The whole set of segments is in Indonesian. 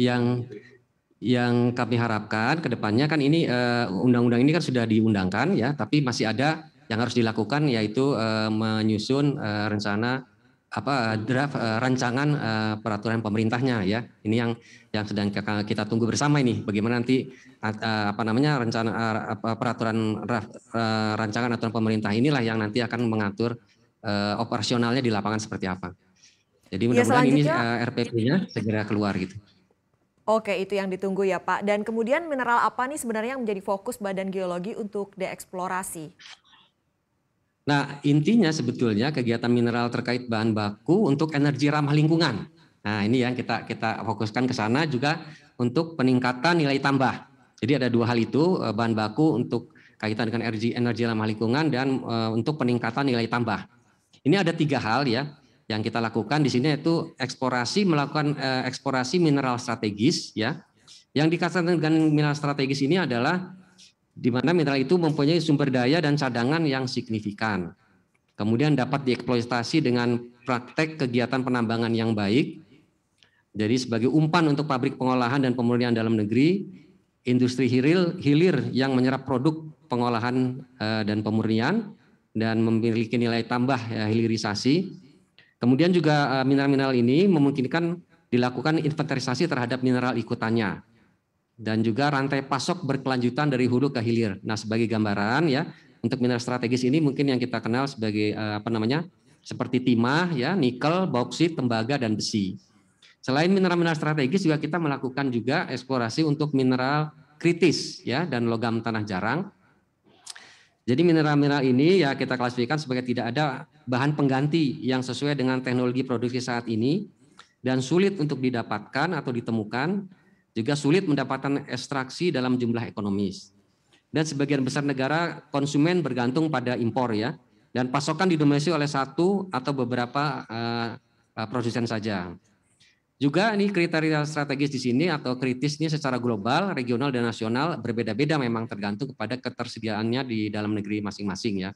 yang yang kami harapkan ke depannya kan ini eh, undang-undang ini kan sudah diundangkan ya, tapi masih ada yang harus dilakukan yaitu eh, menyusun eh, rencana apa draft rancangan peraturan pemerintahnya ya. Ini yang yang sedang kita tunggu bersama ini bagaimana nanti apa namanya rencana peraturan draft rancangan aturan pemerintah inilah yang nanti akan mengatur operasionalnya di lapangan seperti apa. Jadi ya, mudah-mudahan ya, ini RPP-nya segera keluar gitu. Oke, itu yang ditunggu ya Pak. Dan kemudian mineral apa nih sebenarnya yang menjadi fokus Badan Geologi untuk dieksplorasi? Nah, intinya sebetulnya kegiatan mineral terkait bahan baku untuk energi ramah lingkungan. Nah, ini yang kita kita fokuskan ke sana juga untuk peningkatan nilai tambah. Jadi ada dua hal itu, eh, bahan baku untuk kaitan dengan energi energi ramah lingkungan dan eh, untuk peningkatan nilai tambah. Ini ada tiga hal ya yang kita lakukan di sini yaitu eksplorasi melakukan eh, eksplorasi mineral strategis ya. Yang dikatakan dengan mineral strategis ini adalah di mana mineral itu mempunyai sumber daya dan cadangan yang signifikan. Kemudian dapat dieksploitasi dengan praktek kegiatan penambangan yang baik. Jadi sebagai umpan untuk pabrik pengolahan dan pemurnian dalam negeri, industri hilir, hilir yang menyerap produk pengolahan eh, dan pemurnian dan memiliki nilai tambah ya, hilirisasi Kemudian juga eh, mineral-mineral ini memungkinkan dilakukan inventarisasi terhadap mineral ikutannya dan juga rantai pasok berkelanjutan dari hulu ke hilir. Nah, sebagai gambaran ya, untuk mineral strategis ini mungkin yang kita kenal sebagai eh, apa namanya? seperti timah ya, nikel, bauksit, tembaga dan besi. Selain mineral-mineral strategis juga kita melakukan juga eksplorasi untuk mineral kritis ya dan logam tanah jarang. Jadi mineral-mineral ini ya kita klasifikasikan sebagai tidak ada bahan pengganti yang sesuai dengan teknologi produksi saat ini dan sulit untuk didapatkan atau ditemukan, juga sulit mendapatkan ekstraksi dalam jumlah ekonomis. Dan sebagian besar negara konsumen bergantung pada impor ya, dan pasokan didominasi oleh satu atau beberapa uh, produsen saja. Juga ini kriteria strategis di sini atau kritisnya secara global, regional dan nasional berbeda-beda memang tergantung kepada ketersediaannya di dalam negeri masing-masing ya.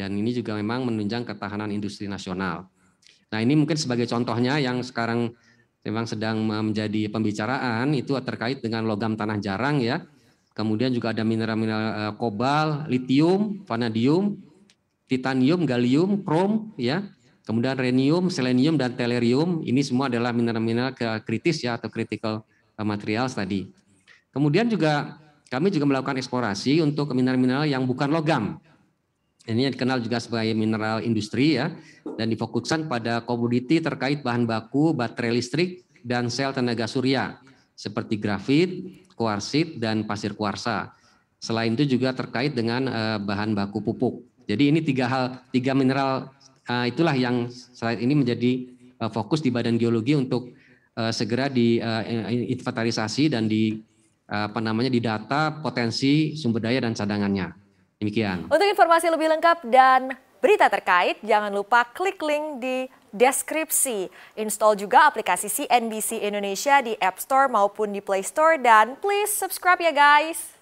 Dan ini juga memang menunjang ketahanan industri nasional. Nah ini mungkin sebagai contohnya yang sekarang memang sedang menjadi pembicaraan itu terkait dengan logam tanah jarang ya. Kemudian juga ada mineral-mineral eh, kobal, litium, vanadium, titanium, galium, krom ya. Kemudian renium, selenium dan telerium ini semua adalah mineral-mineral kritis ya atau critical eh, materials tadi. Kemudian juga kami juga melakukan eksplorasi untuk mineral-mineral yang bukan logam. Ini yang dikenal juga sebagai mineral industri ya, dan difokuskan pada komoditi terkait bahan baku baterai listrik dan sel tenaga surya seperti grafit, kuarsit, dan pasir kuarsa. Selain itu juga terkait dengan eh, bahan baku pupuk. Jadi ini tiga hal, tiga mineral eh, itulah yang saat ini menjadi eh, fokus di Badan Geologi untuk segera diinventarisasi dan di apa namanya didata potensi sumber daya dan cadangannya. Demikian. Untuk informasi lebih lengkap dan berita terkait, jangan lupa klik link di deskripsi. Install juga aplikasi CNBC Indonesia di App Store maupun di Play Store dan please subscribe ya guys.